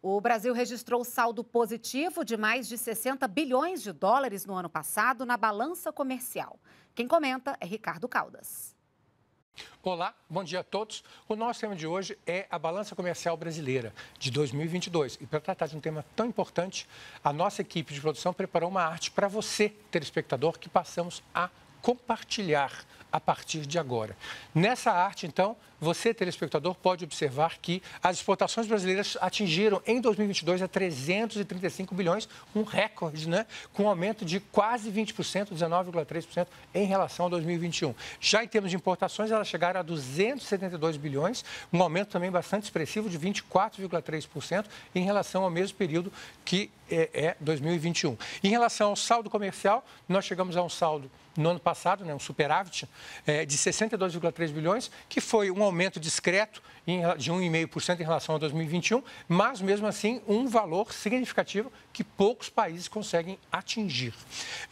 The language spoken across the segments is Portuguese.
O Brasil registrou saldo positivo de mais de 60 bilhões de dólares no ano passado na balança comercial. Quem comenta é Ricardo Caldas. Olá, bom dia a todos. O nosso tema de hoje é a balança comercial brasileira de 2022. E para tratar de um tema tão importante, a nossa equipe de produção preparou uma arte para você, telespectador, que passamos a compartilhar a partir de agora. Nessa arte, então, você, telespectador, pode observar que as exportações brasileiras atingiram em 2022 a 335 bilhões, um recorde, né? Com um aumento de quase 20%, 19,3% em relação a 2021. Já em termos de importações, elas chegaram a 272 bilhões, um aumento também bastante expressivo de 24,3% em relação ao mesmo período que é 2021. É em relação ao saldo comercial, nós chegamos a um saldo no ano passado, né, um superávit é, de 62,3 bilhões, que foi um aumento discreto em, de 1,5% em relação a 2021, mas mesmo assim um valor significativo que poucos países conseguem atingir.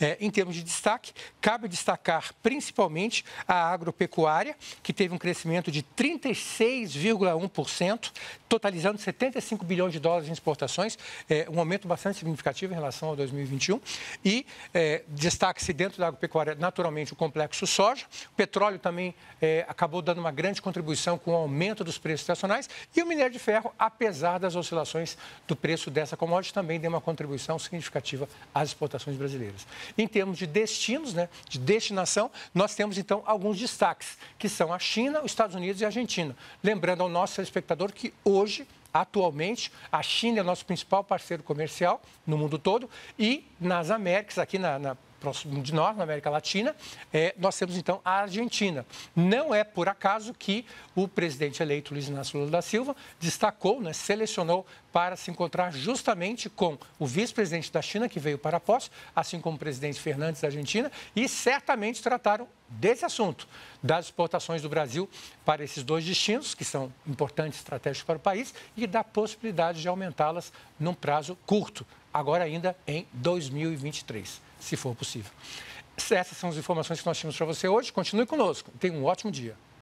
É, em termos de destaque, cabe destacar principalmente a agropecuária, que teve um crescimento de 36,1%, totalizando 75 bilhões de dólares em exportações, é, um aumento bastante significativo em relação a 2021. E é, destaque-se dentro da agropecuária, naturalmente, o complexo soja, o petróleo também é, acabou dando uma grande contribuição com o aumento dos preços estacionais e o minério de ferro, apesar das oscilações do preço dessa commodity, também deu uma contribuição significativa às exportações brasileiras. Em termos de destinos, né, de destinação, nós temos então alguns destaques, que são a China, os Estados Unidos e a Argentina. Lembrando ao nosso espectador que hoje Atualmente, a China é nosso principal parceiro comercial no mundo todo e nas Américas, aqui na, na, próximo de nós, na América Latina, é, nós temos então a Argentina. Não é por acaso que o presidente eleito Luiz Inácio Lula da Silva destacou, né, selecionou para se encontrar justamente com o vice-presidente da China, que veio para a posse, assim como o presidente Fernandes da Argentina, e certamente trataram desse assunto, das exportações do Brasil para esses dois destinos, que são importantes estratégicos para o país, e da possibilidade de aumentá-las num prazo curto, agora ainda em 2023 se for possível. Essas são as informações que nós tínhamos para você hoje. Continue conosco. Tenha um ótimo dia.